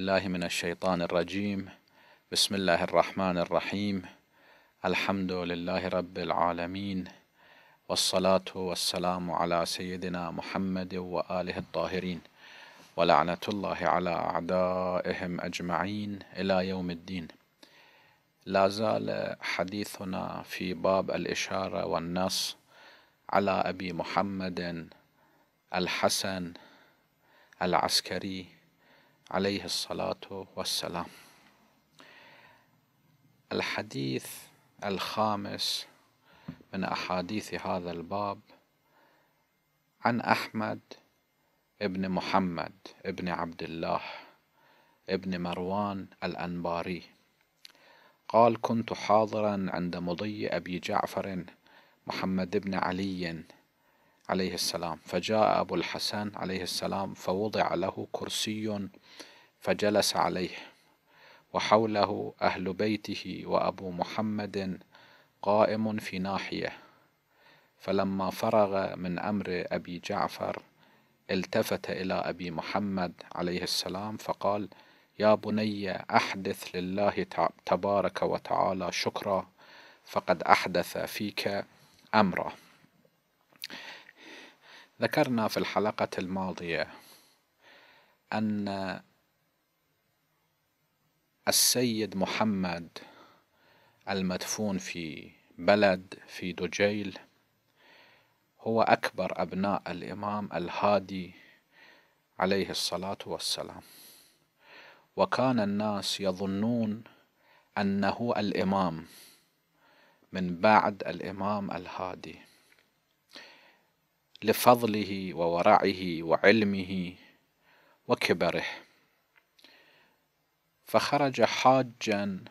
بالله من الشيطان الرجيم بسم الله الرحمن الرحيم الحمد لله رب العالمين والصلاة والسلام على سيدنا محمد وآله الطاهرين ولعنة الله على أعدائهم أجمعين إلى يوم الدين لا زال حديثنا في باب الإشارة والنص على أبي محمد الحسن العسكري عليه الصلاة والسلام الحديث الخامس من أحاديث هذا الباب عن أحمد ابن محمد ابن عبد الله ابن مروان الأنباري قال كنت حاضرا عند مضي أبي جعفر محمد بن علي عليه السلام فجاء أبو الحسن عليه السلام فوضع له كرسي فجلس عليه وحوله أهل بيته وأبو محمد قائم في ناحية فلما فرغ من أمر أبي جعفر التفت إلى أبي محمد عليه السلام فقال يا بني أحدث لله تبارك وتعالى شكرا فقد أحدث فيك أمرا ذكرنا في الحلقة الماضية أن السيد محمد المدفون في بلد في دجيل هو أكبر أبناء الإمام الهادي عليه الصلاة والسلام وكان الناس يظنون أنه الإمام من بعد الإمام الهادي لفضله وورعه وعلمه وكبره فخرج حاجا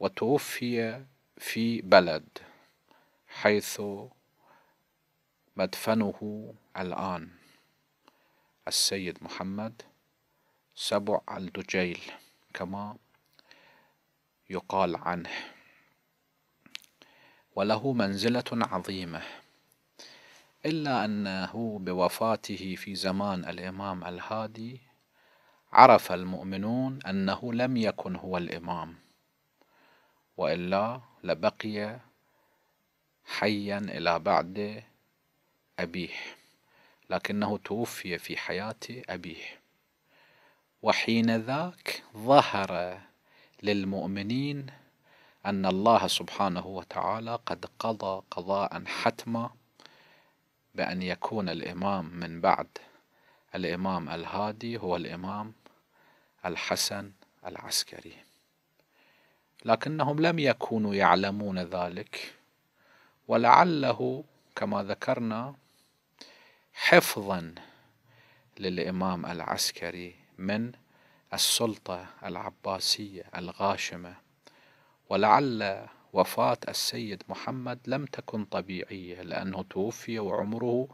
وتوفي في بلد حيث مدفنه الآن السيد محمد سبع الدجيل كما يقال عنه وله منزلة عظيمة إلا أنه بوفاته في زمان الإمام الهادي عرف المؤمنون أنه لم يكن هو الإمام وإلا لبقي حيا إلى بعد أبيه لكنه توفي في حياة أبيه وحين ذاك ظهر للمؤمنين أن الله سبحانه وتعالى قد قضى قضاء حتما بأن يكون الإمام من بعد الإمام الهادي هو الإمام الحسن العسكري لكنهم لم يكونوا يعلمون ذلك ولعله كما ذكرنا حفظا للإمام العسكري من السلطة العباسية الغاشمة ولعل وفاة السيد محمد لم تكن طبيعية لأنه توفي وعمره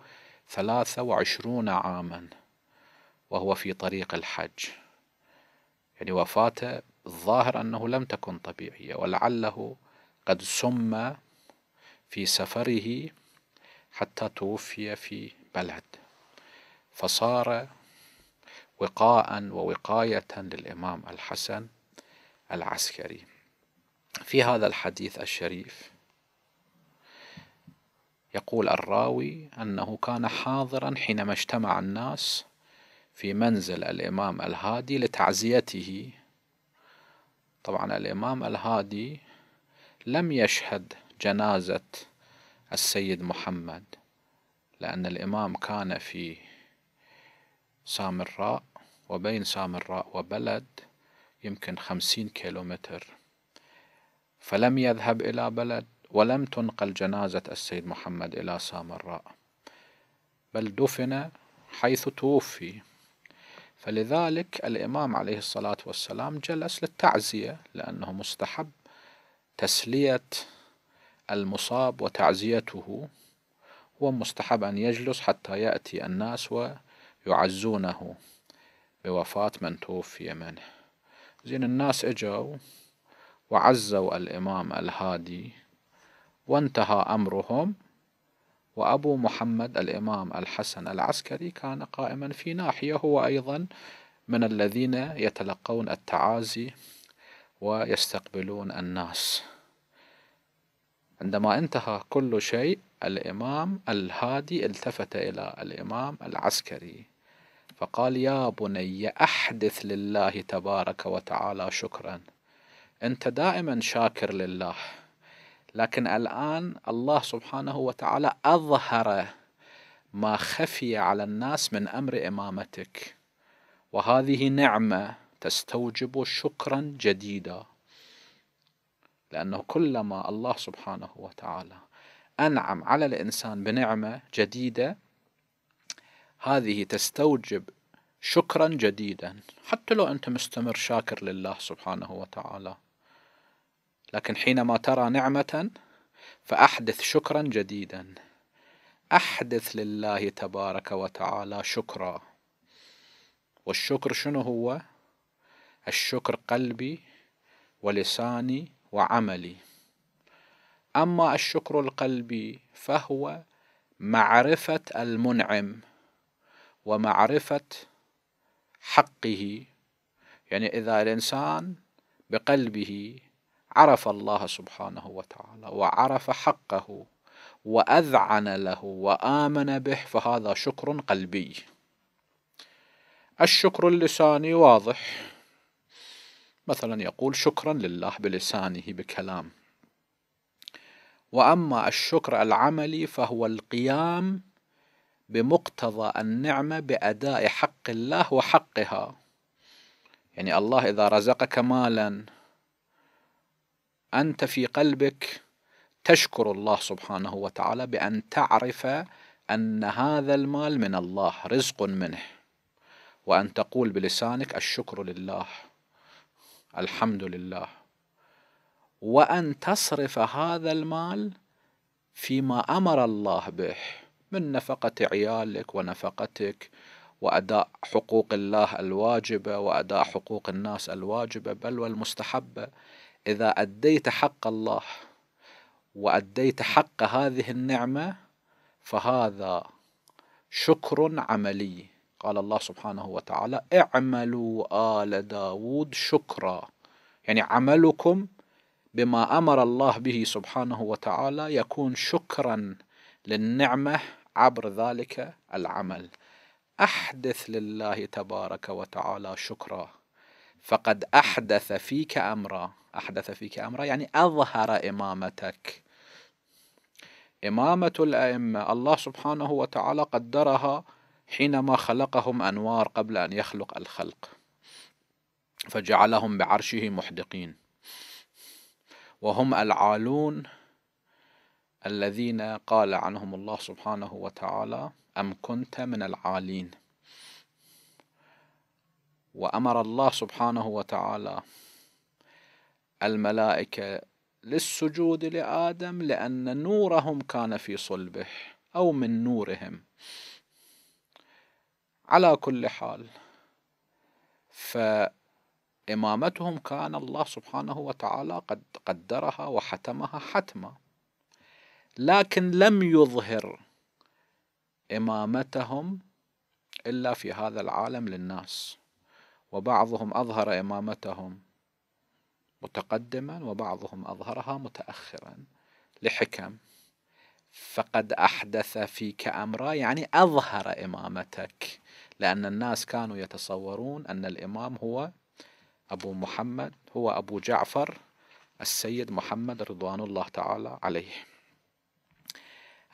23 عاما وهو في طريق الحج يعني وفاته الظاهر أنه لم تكن طبيعية ولعله قد سم في سفره حتى توفي في بلد فصار وقاء ووقاية للإمام الحسن العسكري في هذا الحديث الشريف يقول الراوي أنه كان حاضرا حينما اجتمع الناس في منزل الإمام الهادي لتعزيته طبعا الإمام الهادي لم يشهد جنازة السيد محمد لأن الإمام كان في سامراء وبين سامراء وبلد يمكن خمسين كيلومتر فلم يذهب إلى بلد ولم تنقل جنازة السيد محمد إلى سامراء بل دفن حيث توفي فلذلك الإمام عليه الصلاة والسلام جلس للتعزية لأنه مستحب تسلية المصاب وتعزيته ومستحب أن يجلس حتى يأتي الناس ويعزونه بوفاة من توفي منه زين الناس اجوا وعزوا الإمام الهادي وانتهى أمرهم وأبو محمد الإمام الحسن العسكري كان قائما في ناحية هو أيضا من الذين يتلقون التعازي ويستقبلون الناس عندما انتهى كل شيء الإمام الهادي التفت إلى الإمام العسكري فقال يا بني أحدث لله تبارك وتعالى شكرا أنت دائما شاكر لله لكن الآن الله سبحانه وتعالى أظهر ما خفي على الناس من أمر إمامتك وهذه نعمة تستوجب شكرا جديدا لأنه كلما الله سبحانه وتعالى أنعم على الإنسان بنعمة جديدة هذه تستوجب شكرا جديدا حتى لو أنت مستمر شاكر لله سبحانه وتعالى لكن حينما ترى نعمة فأحدث شكرا جديدا أحدث لله تبارك وتعالى شكرا والشكر شنو هو؟ الشكر قلبي ولساني وعملي أما الشكر القلبي فهو معرفة المنعم ومعرفة حقه يعني إذا الإنسان بقلبه عرف الله سبحانه وتعالى وعرف حقه واذعن له وامن به فهذا شكر قلبي الشكر اللساني واضح مثلا يقول شكرا لله بلسانه بكلام واما الشكر العملي فهو القيام بمقتضى النعمه باداء حق الله وحقها يعني الله اذا رزقك مالا أنت في قلبك تشكر الله سبحانه وتعالى بأن تعرف أن هذا المال من الله رزق منه وأن تقول بلسانك الشكر لله الحمد لله وأن تصرف هذا المال فيما أمر الله به من نفقة عيالك ونفقتك وأداء حقوق الله الواجبة وأداء حقوق الناس الواجبة بل والمستحبة إذا أديت حق الله وأديت حق هذه النعمة فهذا شكر عملي قال الله سبحانه وتعالى اعملوا آل داود شكرا يعني عملكم بما أمر الله به سبحانه وتعالى يكون شكرا للنعمة عبر ذلك العمل أحدث لله تبارك وتعالى شكرا فقد أحدث فيك أمرا أحدث فيك أمرا يعني أظهر إمامتك إمامة الأئمة الله سبحانه وتعالى قدرها حينما خلقهم أنوار قبل أن يخلق الخلق فجعلهم بعرشه محدقين وهم العالون الذين قال عنهم الله سبحانه وتعالى أم كنت من العالين وأمر الله سبحانه وتعالى الملائكة للسجود لآدم لأن نورهم كان في صلبه أو من نورهم على كل حال فإمامتهم كان الله سبحانه وتعالى قد قدرها وحتمها حتما لكن لم يظهر إمامتهم إلا في هذا العالم للناس وبعضهم أظهر إمامتهم متقدما وبعضهم أظهرها متأخرا لحكم فقد أحدث فيك أمرا يعني أظهر إمامتك لأن الناس كانوا يتصورون أن الإمام هو أبو محمد هو أبو جعفر السيد محمد رضوان الله تعالى عليه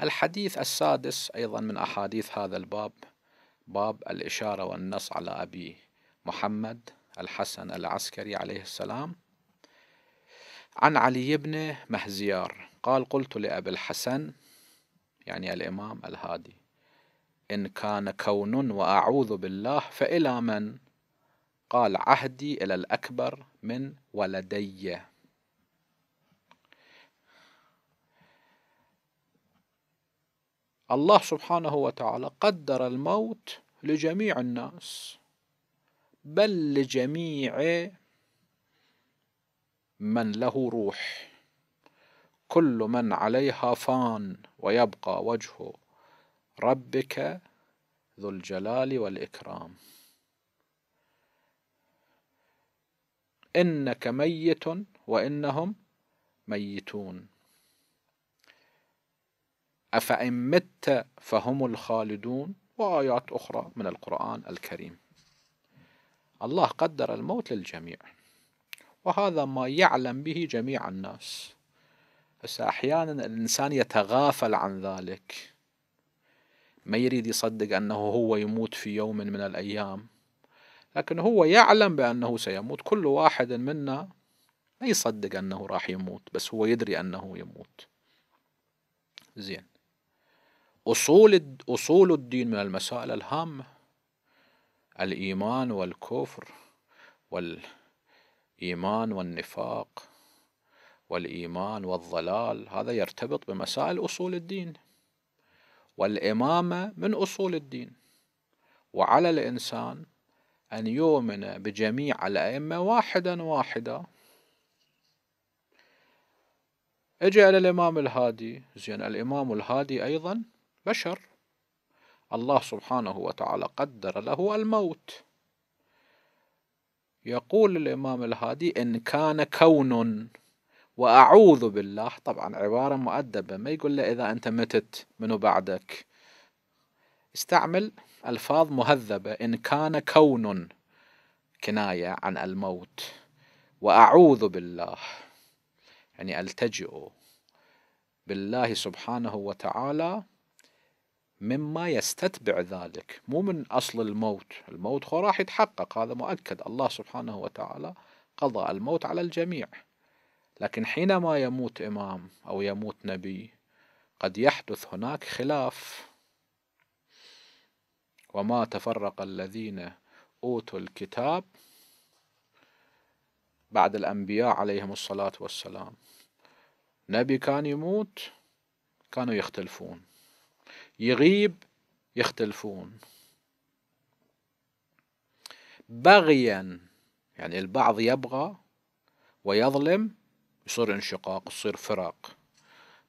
الحديث السادس أيضا من أحاديث هذا الباب باب الإشارة والنص على أبي محمد الحسن العسكري عليه السلام عن علي بن مهزيار قال قلت لأبي الحسن يعني الإمام الهادي إن كان كون وأعوذ بالله فإلى من؟ قال عهدي إلى الأكبر من ولدي الله سبحانه وتعالى قدر الموت لجميع الناس بل لجميع من له روح كل من عليها فان ويبقى وجه ربك ذو الجلال والإكرام إنك ميت وإنهم ميتون أفإن مت فهم الخالدون وآيات أخرى من القرآن الكريم الله قدر الموت للجميع وهذا ما يعلم به جميع الناس بس أحيانا الإنسان يتغافل عن ذلك ما يريد يصدق أنه هو يموت في يوم من الأيام لكن هو يعلم بأنه سيموت كل واحد منا ما يصدق أنه راح يموت بس هو يدري أنه يموت زين أصول أصول الدين من المسائل الهامة الإيمان والكفر وال الإيمان والنفاق والإيمان والضلال هذا يرتبط بمسائل أصول الدين والإمامة من أصول الدين وعلى الإنسان أن يؤمن بجميع الأئمة واحدا واحدا اجي إلى الإمام الهادي زين الإمام الهادي أيضا بشر الله سبحانه وتعالى قدر له الموت يقول الإمام الهادي إن كان كون وأعوذ بالله طبعا عبارة مؤدبة ما يقول له إذا أنت متت منو بعدك استعمل ألفاظ مهذبة إن كان كون كناية عن الموت وأعوذ بالله يعني ألتجئ بالله سبحانه وتعالى مما يستتبع ذلك مو من أصل الموت الموت هو راح يتحقق هذا مؤكد الله سبحانه وتعالى قضى الموت على الجميع لكن حينما يموت إمام أو يموت نبي قد يحدث هناك خلاف وما تفرق الذين أوتوا الكتاب بعد الأنبياء عليهم الصلاة والسلام نبي كان يموت كانوا يختلفون يغيب يختلفون بغيا يعني البعض يبغى ويظلم يصير انشقاق يصير فراق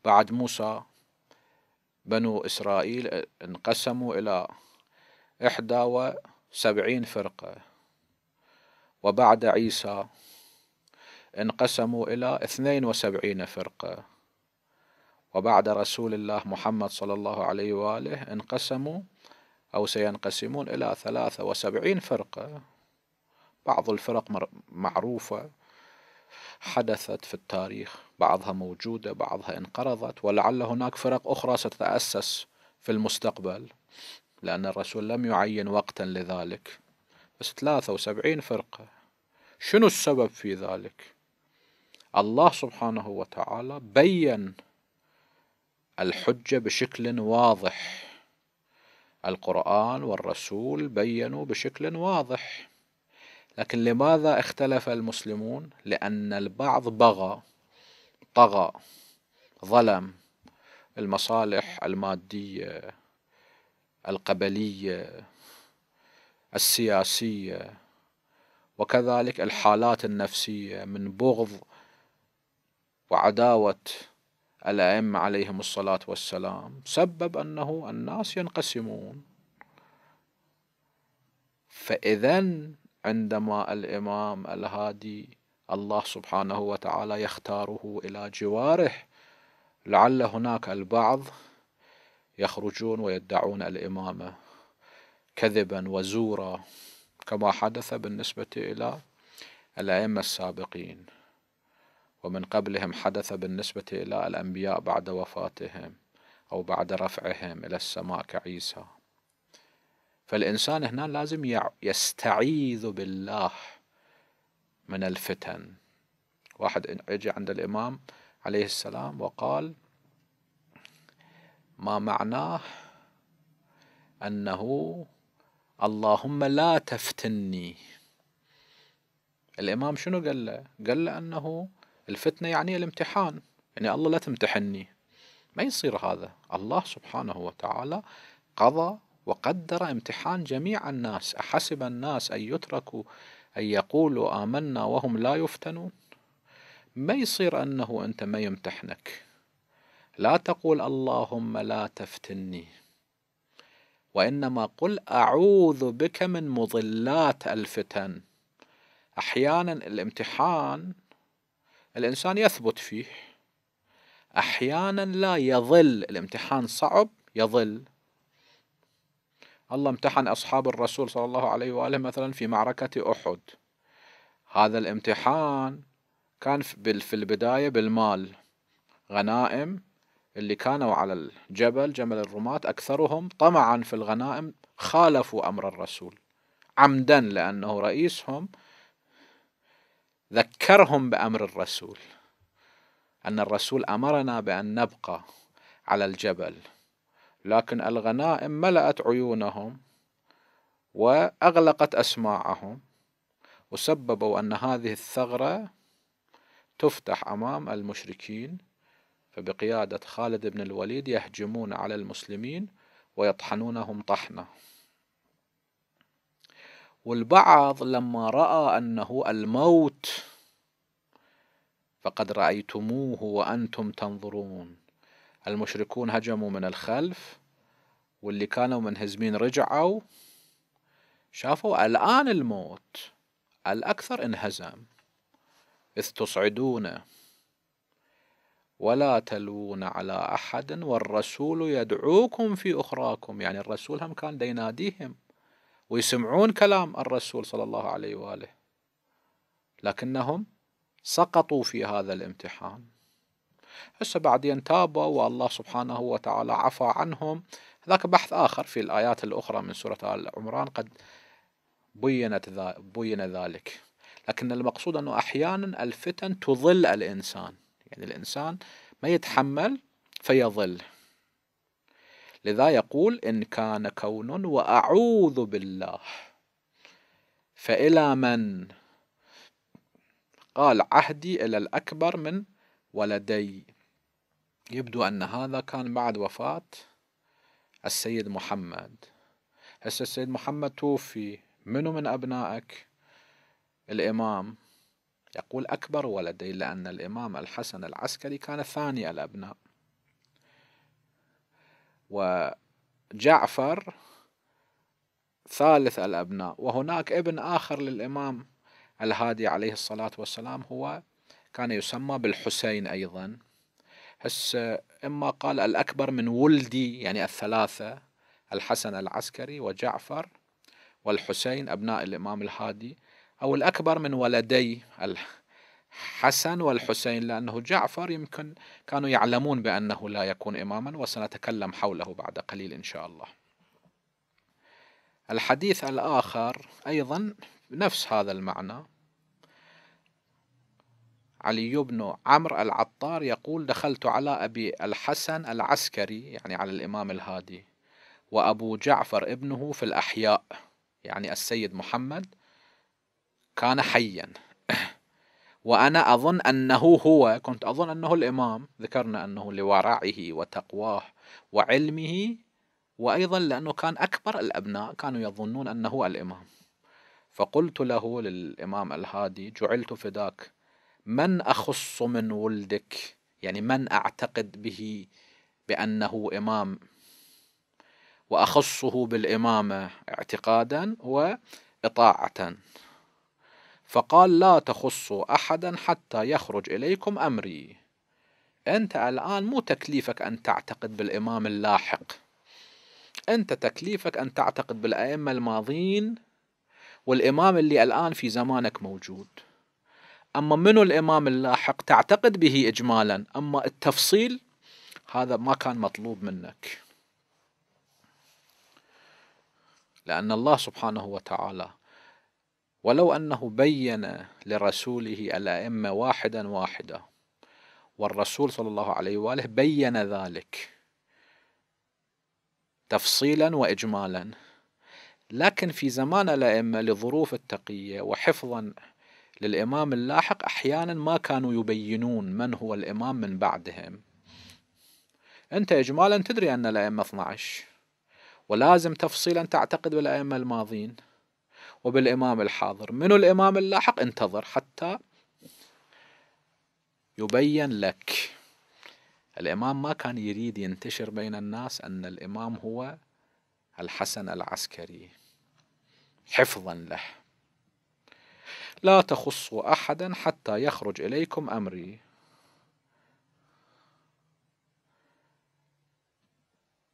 بعد موسى بنو إسرائيل انقسموا إلى إحدى وسبعين فرقة وبعد عيسى انقسموا إلى اثنين وسبعين فرقة وبعد رسول الله محمد صلى الله عليه وآله انقسموا أو سينقسمون إلى ثلاثة وسبعين فرقة بعض الفرق معروفة حدثت في التاريخ بعضها موجودة بعضها انقرضت ولعل هناك فرق أخرى ستتأسس في المستقبل لأن الرسول لم يعين وقتا لذلك بس 73 فرقة شنو السبب في ذلك الله سبحانه وتعالى بيّن الحجة بشكل واضح القرآن والرسول بينوا بشكل واضح لكن لماذا اختلف المسلمون لأن البعض بغى طغى ظلم المصالح المادية القبلية السياسية وكذلك الحالات النفسية من بغض وعداوة الأئمة عليهم الصلاة والسلام سبب أنه الناس ينقسمون فإذا عندما الإمام الهادي الله سبحانه وتعالى يختاره إلى جواره لعل هناك البعض يخرجون ويدعون الإمامة كذبا وزورا كما حدث بالنسبة إلى الأئمة السابقين ومن قبلهم حدث بالنسبة إلى الأنبياء بعد وفاتهم أو بعد رفعهم إلى السماء كعيسى فالإنسان هنا لازم يستعيذ بالله من الفتن واحد اجى عند الإمام عليه السلام وقال ما معناه أنه اللهم لا تفتني الإمام شنو قال له قال له أنه الفتنة يعني الامتحان يعني الله لا تمتحني ما يصير هذا الله سبحانه وتعالى قضى وقدر امتحان جميع الناس أحسب الناس أن يتركوا أن يقولوا آمنا وهم لا يفتنون ما يصير أنه أنت ما يمتحنك لا تقول اللهم لا تفتني وإنما قل أعوذ بك من مضلات الفتن أحيانا الامتحان الإنسان يثبت فيه أحيانا لا يظل الامتحان صعب يظل الله امتحن أصحاب الرسول صلى الله عليه وآله مثلا في معركة أحد هذا الامتحان كان في البداية بالمال غنائم اللي كانوا على الجبل جمل الرماة أكثرهم طمعا في الغنائم خالفوا أمر الرسول عمدا لأنه رئيسهم ذكرهم بأمر الرسول أن الرسول أمرنا بأن نبقى على الجبل لكن الغنائم ملأت عيونهم وأغلقت أسماعهم وسببوا أن هذه الثغرة تفتح أمام المشركين فبقيادة خالد بن الوليد يهجمون على المسلمين ويطحنونهم طحنه والبعض لما رأى أنه الموت فقد رأيتموه وأنتم تنظرون المشركون هجموا من الخلف واللي كانوا منهزمين رجعوا شافوا الآن الموت الأكثر انهزم إذ تصعدون ولا تلون على أحد والرسول يدعوكم في أخراكم يعني الرسول هم كان يناديهم ويسمعون كلام الرسول صلى الله عليه واله لكنهم سقطوا في هذا الامتحان هسه بعدين تابوا والله سبحانه وتعالى عفى عنهم ذاك بحث آخر في الآيات الأخرى من سورة آل عمران قد بينت بين ذلك لكن المقصود أنه أحيانا الفتن تظل الإنسان يعني الإنسان ما يتحمل فيظل لذا يقول إن كان كون وأعوذ بالله فإلى من قال عهدي إلى الأكبر من ولدي يبدو أن هذا كان بعد وفاة السيد محمد هسه السيد محمد توفي منو من أبنائك الإمام يقول أكبر ولدي لأن الإمام الحسن العسكري كان ثاني الأبناء وجعفر ثالث الأبناء وهناك ابن آخر للإمام الهادي عليه الصلاة والسلام هو كان يسمى بالحسين أيضا هسه إما قال الأكبر من ولدي يعني الثلاثة الحسن العسكري وجعفر والحسين أبناء الإمام الهادي أو الأكبر من ولدي حسن والحسين لأنه جعفر يمكن كانوا يعلمون بأنه لا يكون إماما وسنتكلم حوله بعد قليل إن شاء الله الحديث الآخر أيضا نفس هذا المعنى علي بن عمرو العطار يقول دخلت على أبي الحسن العسكري يعني على الإمام الهادي وأبو جعفر ابنه في الأحياء يعني السيد محمد كان حيا وأنا أظن أنه هو كنت أظن أنه الإمام ذكرنا أنه لورعه وتقواه وعلمه وأيضا لأنه كان أكبر الأبناء كانوا يظنون أنه الإمام فقلت له للإمام الهادي جعلت فداك من أخص من ولدك يعني من أعتقد به بأنه إمام وأخصه بالإمامة اعتقادا وإطاعة فقال لا تخصوا أحدا حتى يخرج إليكم أمري أنت الآن مو تكليفك أن تعتقد بالإمام اللاحق أنت تكليفك أن تعتقد بالأئمة الماضين والإمام اللي الآن في زمانك موجود أما منو الإمام اللاحق تعتقد به إجمالا أما التفصيل هذا ما كان مطلوب منك لأن الله سبحانه وتعالى ولو أنه بين لرسوله الأئمة واحدا واحدا والرسول صلى الله عليه وآله بين ذلك تفصيلا وإجمالا لكن في زمان الأئمة لظروف التقية وحفظا للإمام اللاحق أحيانا ما كانوا يبينون من هو الإمام من بعدهم أنت إجمالا تدري أن الأئمة 12 ولازم تفصيلا تعتقد بالأئمة الماضين وبالإمام الحاضر منو الإمام اللاحق انتظر حتى يبين لك الإمام ما كان يريد ينتشر بين الناس أن الإمام هو الحسن العسكري حفظا له لا تخصوا أحدا حتى يخرج إليكم أمري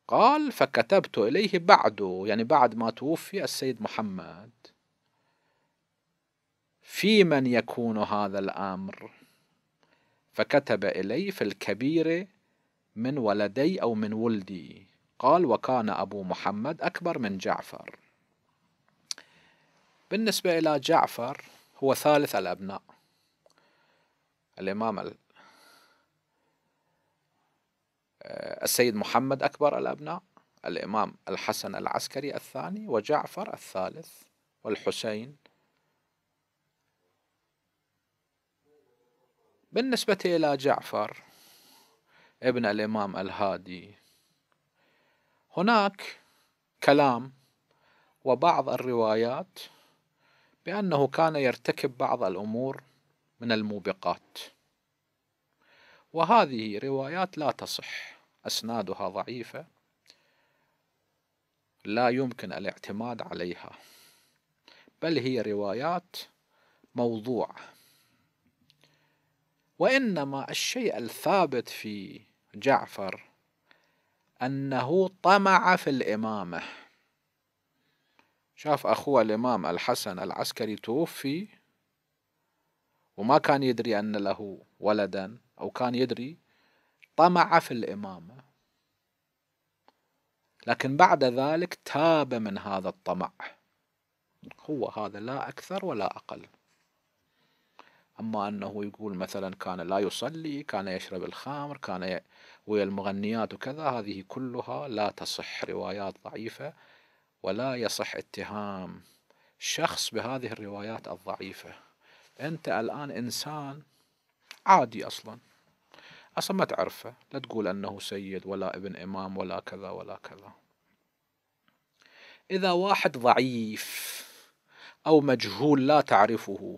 قال فكتبت إليه بعده يعني بعد ما توفي السيد محمد في من يكون هذا الأمر فكتب إلي في الكبير من ولدي أو من ولدي قال وكان أبو محمد أكبر من جعفر بالنسبة إلى جعفر هو ثالث الأبناء الإمام آه، السيد محمد أكبر الأبناء الإمام الحسن العسكري الثاني وجعفر الثالث والحسين بالنسبة إلى جعفر ابن الإمام الهادي هناك كلام وبعض الروايات بأنه كان يرتكب بعض الأمور من الموبقات وهذه روايات لا تصح أسنادها ضعيفة لا يمكن الاعتماد عليها بل هي روايات موضوعه وإنما الشيء الثابت في جعفر أنه طمع في الإمامة شاف أخوه الإمام الحسن العسكري توفي وما كان يدري أن له ولدا أو كان يدري طمع في الإمامة لكن بعد ذلك تاب من هذا الطمع هو هذا لا أكثر ولا أقل أما أنه يقول مثلا كان لا يصلي كان يشرب الخمر كان ي... ويا المغنيات وكذا هذه كلها لا تصح روايات ضعيفة ولا يصح اتهام شخص بهذه الروايات الضعيفة أنت الآن إنسان عادي أصلا أصلا ما تعرفه لا تقول أنه سيد ولا ابن إمام ولا كذا ولا كذا إذا واحد ضعيف أو مجهول لا تعرفه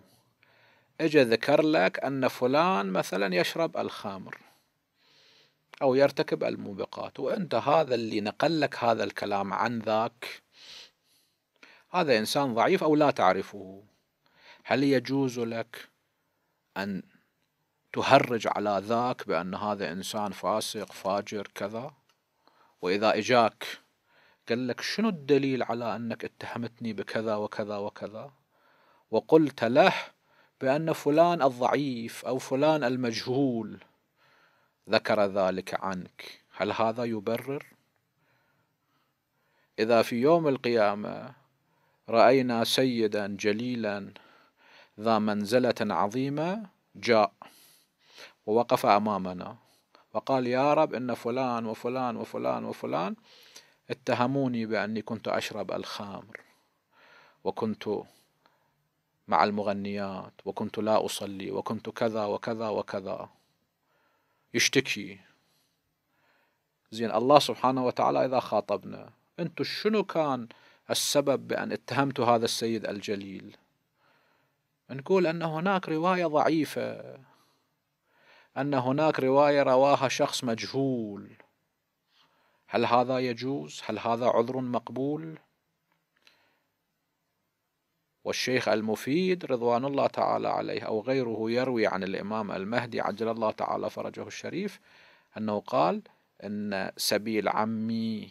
اجى ذكر لك أن فلان مثلا يشرب الخمر أو يرتكب الموبقات وأنت هذا اللي نقل لك هذا الكلام عن ذاك هذا إنسان ضعيف أو لا تعرفه هل يجوز لك أن تهرج على ذاك بأن هذا إنسان فاسق فاجر كذا وإذا إجاك قال لك شنو الدليل على أنك اتهمتني بكذا وكذا وكذا وقلت له بأن فلان الضعيف أو فلان المجهول ذكر ذلك عنك هل هذا يبرر؟ إذا في يوم القيامة رأينا سيدا جليلا ذا منزلة عظيمة جاء ووقف أمامنا وقال يا رب إن فلان وفلان وفلان وفلان اتهموني بأني كنت أشرب الخمر وكنت مع المغنيات وكنت لا أصلي وكنت كذا وكذا وكذا يشتكي زين الله سبحانه وتعالى إذا خاطبنا أنتم شنو كان السبب بأن اتهمت هذا السيد الجليل نقول أن هناك رواية ضعيفة أن هناك رواية رواها شخص مجهول هل هذا يجوز؟ هل هذا عذر مقبول؟ والشيخ المفيد رضوان الله تعالى عليه أو غيره يروي عن الإمام المهدي عجل الله تعالى فرجه الشريف أنه قال أن سبيل عمي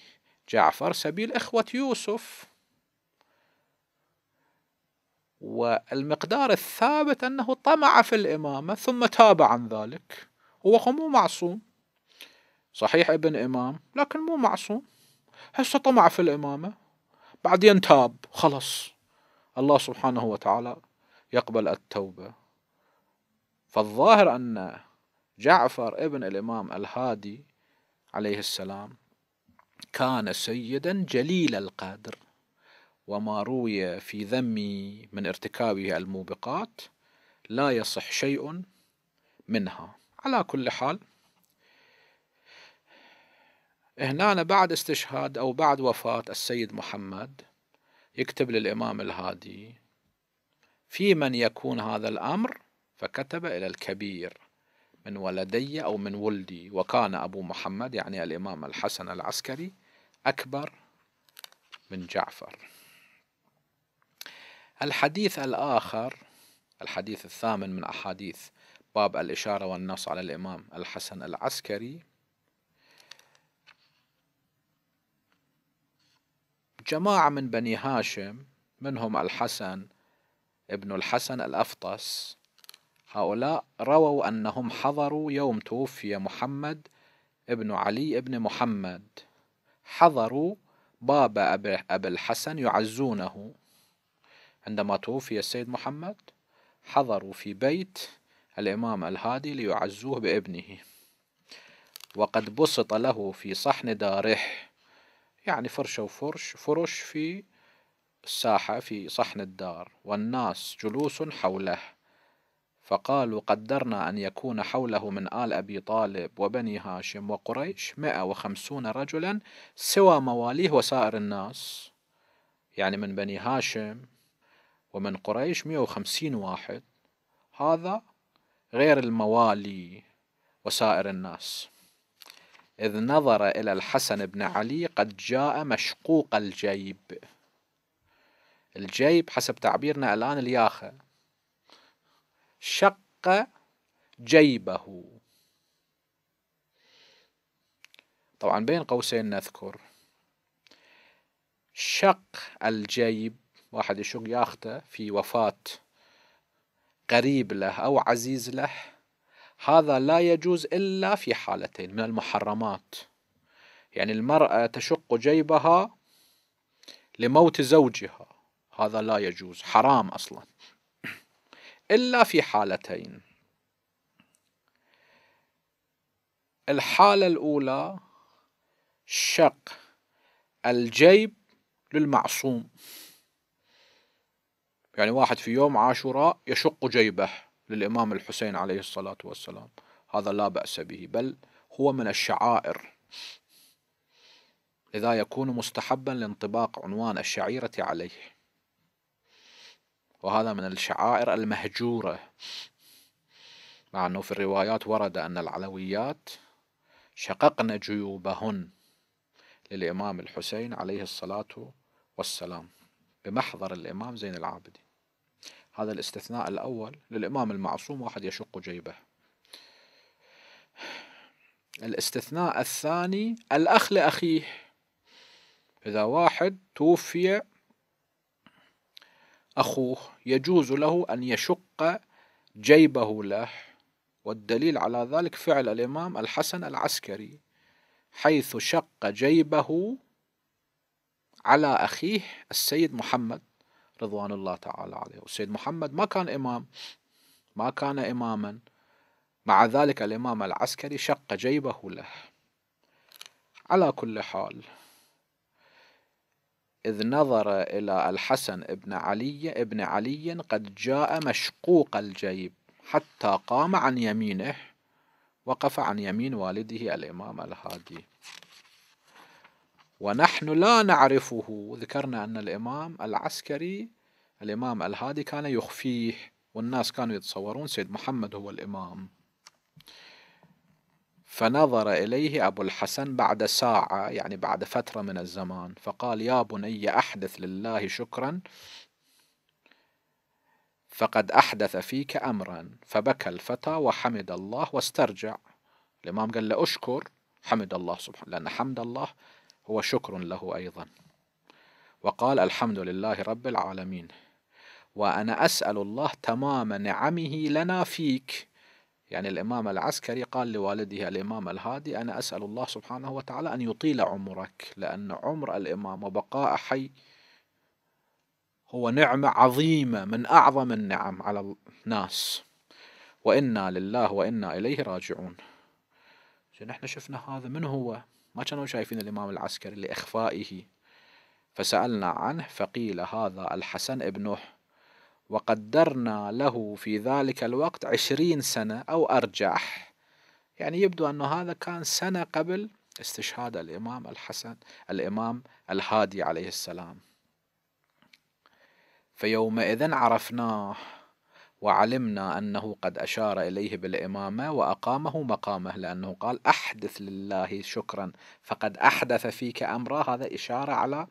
جعفر سبيل إخوة يوسف والمقدار الثابت أنه طمع في الإمامة ثم تاب عن ذلك هو مو معصوم صحيح ابن إمام لكن مو معصوم هسه طمع في الإمامة بعدين تاب خلص الله سبحانه وتعالى يقبل التوبة فالظاهر أن جعفر ابن الإمام الهادي عليه السلام كان سيدا جليل القدر وما روي في ذمي من ارتكابه الموبقات لا يصح شيء منها على كل حال هنا بعد استشهاد أو بعد وفاة السيد محمد يكتب للإمام الهادي في من يكون هذا الأمر فكتب إلى الكبير من ولدي أو من ولدي وكان أبو محمد يعني الإمام الحسن العسكري أكبر من جعفر الحديث الآخر الحديث الثامن من أحاديث باب الإشارة والنص على الإمام الحسن العسكري جماعة من بني هاشم منهم الحسن ابن الحسن الأفطس هؤلاء رووا أنهم حضروا يوم توفي محمد ابن علي ابن محمد حضروا باب أبي الحسن يعزونه عندما توفي السيد محمد حضروا في بيت الإمام الهادي ليعزوه بابنه وقد بسط له في صحن داره يعني فرشة وفرش فرش في الساحة في صحن الدار والناس جلوس حوله فقالوا قدرنا أن يكون حوله من آل أبي طالب وبني هاشم وقريش مئة وخمسون رجلا سوى مواليه وسائر الناس يعني من بني هاشم ومن قريش مئة وخمسين واحد هذا غير الموالي وسائر الناس إذ نظر إلى الحسن بن علي قد جاء مشقوق الجيب الجيب حسب تعبيرنا الآن الياخة شق جيبه طبعا بين قوسين نذكر شق الجيب واحد يشق ياخته في وفاة قريب له أو عزيز له هذا لا يجوز إلا في حالتين من المحرمات يعني المرأة تشق جيبها لموت زوجها هذا لا يجوز حرام أصلا إلا في حالتين الحالة الأولى شق الجيب للمعصوم يعني واحد في يوم عاشوراء يشق جيبه للإمام الحسين عليه الصلاة والسلام هذا لا بأس به بل هو من الشعائر لذا يكون مستحبا لانطباق عنوان الشعيرة عليه وهذا من الشعائر المهجورة مع أنه في الروايات ورد أن العلويات شققن جيوبهن للإمام الحسين عليه الصلاة والسلام بمحضر الإمام زين العابدين هذا الاستثناء الأول للإمام المعصوم واحد يشق جيبه الاستثناء الثاني الأخ لأخيه إذا واحد توفي أخوه يجوز له أن يشق جيبه له والدليل على ذلك فعل الإمام الحسن العسكري حيث شق جيبه على أخيه السيد محمد رضوان الله تعالى عليه والسيد محمد ما كان إمام ما كان إماما مع ذلك الإمام العسكري شق جيبه له على كل حال إذ نظر إلى الحسن ابن علي ابن علي قد جاء مشقوق الجيب حتى قام عن يمينه وقف عن يمين والده الإمام الهادي ونحن لا نعرفه ذكرنا أن الإمام العسكري الإمام الهادي كان يخفيه والناس كانوا يتصورون سيد محمد هو الإمام فنظر إليه أبو الحسن بعد ساعة يعني بعد فترة من الزمان فقال يا بني أحدث لله شكرا فقد أحدث فيك أمرا فبكى الفتى وحمد الله واسترجع الإمام قال له أشكر حمد الله سبحانه لأن حمد الله هو شكر له أيضا وقال الحمد لله رب العالمين وأنا أسأل الله تمام نعمه لنا فيك يعني الإمام العسكري قال لوالده الإمام الهادي أنا أسأل الله سبحانه وتعالى أن يطيل عمرك لأن عمر الإمام وبقاء حي هو نعمة عظيمة من أعظم النعم على الناس وإنا لله وإنا إليه راجعون نحن شفنا هذا من هو ما كانوا شايفين الإمام العسكري لإخفائه فسألنا عنه فقيل هذا الحسن ابن نوح وقدرنا له في ذلك الوقت عشرين سنة أو أرجح يعني يبدو أن هذا كان سنة قبل استشهاد الإمام الحسن الإمام الهادي عليه السلام فيومئذ عرفناه وعلمنا أنه قد أشار إليه بالإمامة وأقامه مقامه لأنه قال أحدث لله شكرا فقد أحدث فيك أمرا هذا إشارة على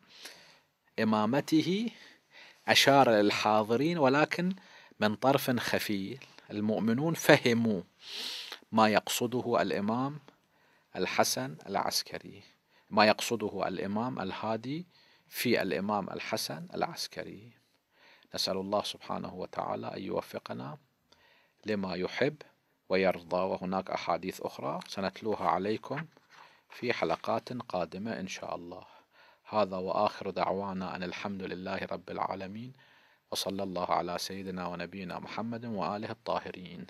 إمامته أشار للحاضرين ولكن من طرف خفي المؤمنون فهموا ما يقصده الإمام الحسن العسكري ما يقصده الإمام الهادي في الإمام الحسن العسكري نسأل الله سبحانه وتعالى أن يوفقنا لما يحب ويرضى وهناك أحاديث أخرى سنتلوها عليكم في حلقات قادمة إن شاء الله هذا وآخر دعوانا أن الحمد لله رب العالمين وصلى الله على سيدنا ونبينا محمد وآله الطاهرين